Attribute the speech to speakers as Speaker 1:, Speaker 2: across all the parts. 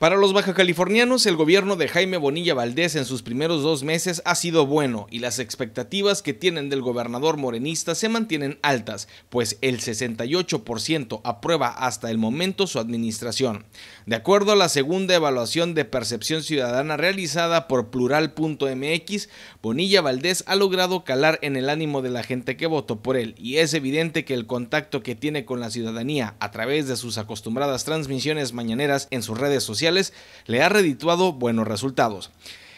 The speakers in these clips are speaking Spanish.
Speaker 1: Para los bajacalifornianos, el gobierno de Jaime Bonilla Valdés en sus primeros dos meses ha sido bueno y las expectativas que tienen del gobernador morenista se mantienen altas, pues el 68% aprueba hasta el momento su administración. De acuerdo a la segunda evaluación de percepción ciudadana realizada por plural.mx, Bonilla Valdés ha logrado calar en el ánimo de la gente que votó por él y es evidente que el contacto que tiene con la ciudadanía a través de sus acostumbradas transmisiones mañaneras en sus redes sociales le ha redituado buenos resultados.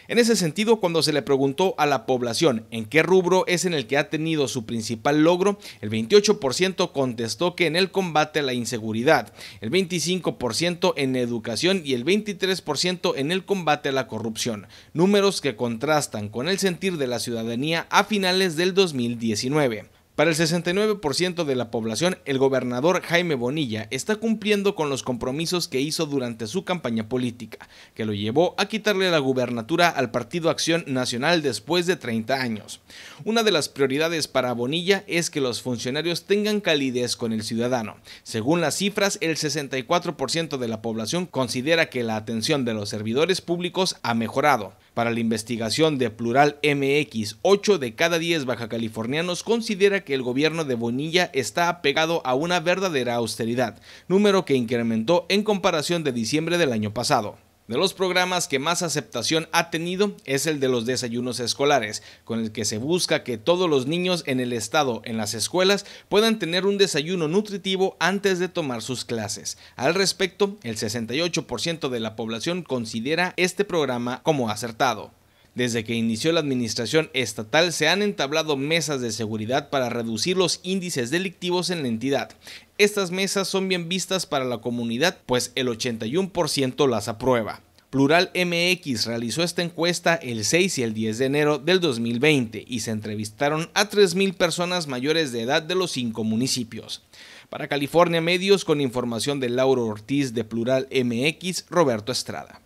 Speaker 1: En ese sentido, cuando se le preguntó a la población en qué rubro es en el que ha tenido su principal logro, el 28% contestó que en el combate a la inseguridad, el 25% en educación y el 23% en el combate a la corrupción, números que contrastan con el sentir de la ciudadanía a finales del 2019. Para el 69% de la población, el gobernador Jaime Bonilla está cumpliendo con los compromisos que hizo durante su campaña política, que lo llevó a quitarle la gubernatura al Partido Acción Nacional después de 30 años. Una de las prioridades para Bonilla es que los funcionarios tengan calidez con el ciudadano. Según las cifras, el 64% de la población considera que la atención de los servidores públicos ha mejorado. Para la investigación de Plural MX, 8 de cada 10 bajacalifornianos considera que el gobierno de Bonilla está apegado a una verdadera austeridad, número que incrementó en comparación de diciembre del año pasado. De los programas que más aceptación ha tenido es el de los desayunos escolares, con el que se busca que todos los niños en el estado, en las escuelas, puedan tener un desayuno nutritivo antes de tomar sus clases. Al respecto, el 68% de la población considera este programa como acertado. Desde que inició la administración estatal se han entablado mesas de seguridad para reducir los índices delictivos en la entidad. Estas mesas son bien vistas para la comunidad, pues el 81% las aprueba. Plural MX realizó esta encuesta el 6 y el 10 de enero del 2020 y se entrevistaron a 3.000 personas mayores de edad de los cinco municipios. Para California Medios, con información de Lauro Ortiz de Plural MX, Roberto Estrada.